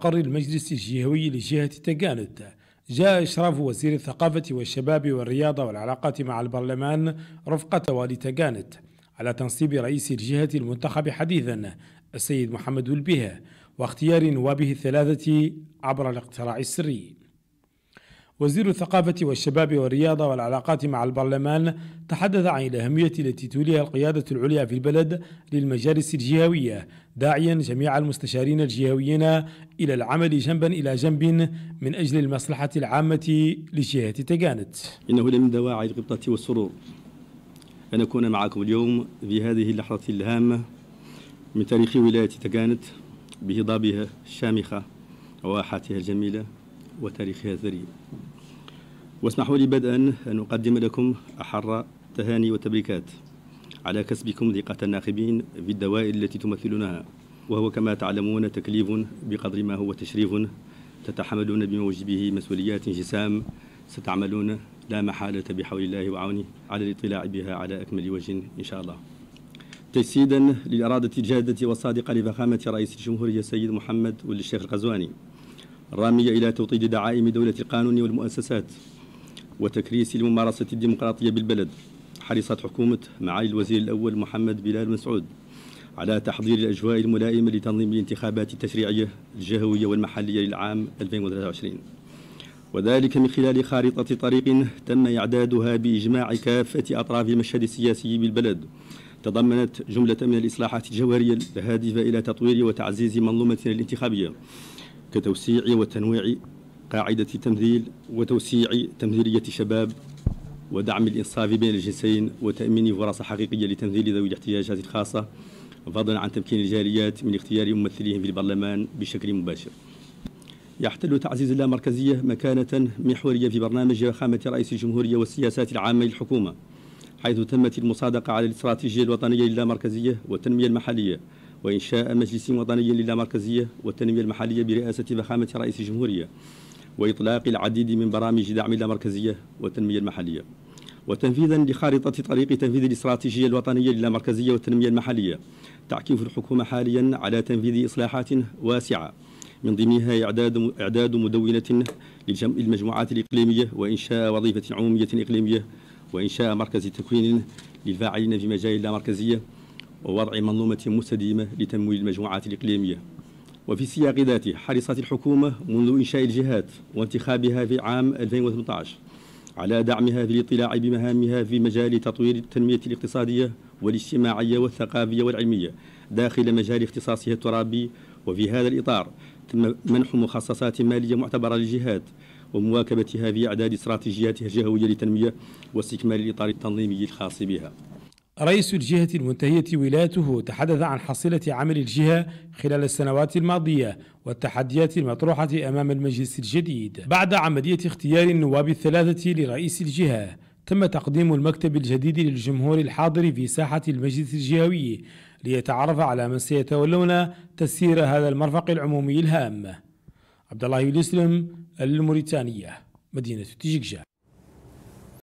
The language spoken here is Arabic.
مقر المجلس الجهوي لجهة تقالت جاء إشراف وزير الثقافة والشباب والرياضة والعلاقات مع البرلمان رفقة والي تقانت على تنصيب رئيس الجهة المنتخب حديثا السيد محمد البها واختيار نوابه الثلاثة عبر الاقتراع السري وزير الثقافة والشباب والرياضة والعلاقات مع البرلمان تحدث عن الأهمية التي توليها القيادة العليا في البلد للمجالس الجهوية داعيا جميع المستشارين الجهويين إلى العمل جنبا إلى جنب من أجل المصلحة العامة لجهة تجانت إنه لمن دواعي الغبطة والسرور أن أكون معكم اليوم في هذه اللحظة الهامة من تاريخ ولاية تجانت بهضابها الشامخة وواحاتها الجميلة وتاريخها الثري واسمحوا لي بدءا أن أقدم لكم أحر تهاني وتبريكات على كسبكم ثقة الناخبين في الدوائر التي تمثلونها وهو كما تعلمون تكليف بقدر ما هو تشريف تتحملون بموجبه مسؤوليات جسام ستعملون لا محالة بحول الله وعونه على الاطلاع بها على أكمل وجه إن شاء الله تجسيدا للإرادة الجادة والصادقة لفخامة رئيس الجمهورية السيد محمد وللشيخ الغزواني الرامية إلى توطيد دعائم دولة القانون والمؤسسات وتكريس الممارسة الديمقراطية بالبلد حرصت حكومة معالي الوزير الأول محمد بلال مسعود على تحضير الأجواء الملائمة لتنظيم الانتخابات التشريعية الجهوية والمحلية للعام 2023 وذلك من خلال خارطة طريق تم إعدادها بإجماع كافة أطراف المشهد السياسي بالبلد تضمنت جملة من الإصلاحات الجوهرية الهادفة إلى تطوير وتعزيز منظومتنا الانتخابية كتوسيع وتنويع قاعدة تمثيل وتوسيع تمثيلية الشباب ودعم الإنصاف بين الجنسين وتأمين فرص حقيقية لتمثيل ذوي الاحتياجات الخاصة فضلا عن تمكين الجاليات من اختيار ممثليهم في البرلمان بشكل مباشر يحتل تعزيز اللامركزية مكانة محورية في برنامج فخامة رئيس الجمهورية والسياسات العامة للحكومة حيث تمت المصادقة على الاستراتيجية الوطنية للامركزية والتنمية المحلية وإنشاء مجلس وطني للا مركزية والتنمية المحلية برئاسة فخامة رئيس الجمهورية وإطلاق العديد من برامج دعم لا مركزية والتنمية المحلية وتنفيذا لخارطة طريق تنفيذ الاستراتيجية الوطنية للامركزية والتنمية المحلية تعكف الحكومة حاليا على تنفيذ إصلاحات واسعة من ضمنها إعداد إعداد مدونة لجمع المجموعات الإقليمية وإنشاء وظيفة عمومية إقليمية وإنشاء مركز تكوين للفاعلين في مجال اللامركزية ووضع منظومة مستديمة لتمويل المجموعات الإقليمية وفي سياق ذاته حرصت الحكومة منذ إنشاء الجهات وانتخابها في عام 2018 على دعمها في الاطلاع بمهامها في مجال تطوير التنمية الاقتصادية والاجتماعية والثقافية والعلمية داخل مجال اختصاصها الترابي وفي هذا الإطار تم منح مخصصات مالية معتبرة للجهات ومواكبتها في إعداد استراتيجياتها الجهوية للتنمية واستكمال الإطار التنظيمي الخاص بها رئيس الجهة المنتهية ولايته تحدث عن حصيلة عمل الجهة خلال السنوات الماضية والتحديات المطروحة أمام المجلس الجديد بعد عملية اختيار النواب الثلاثة لرئيس الجهة تم تقديم المكتب الجديد للجمهور الحاضر في ساحة المجلس الجهوي ليتعرف على من سيتولون تسيير هذا المرفق العمومي الهام عبد الله يسلم الموريتانية مدينة تيجيكجا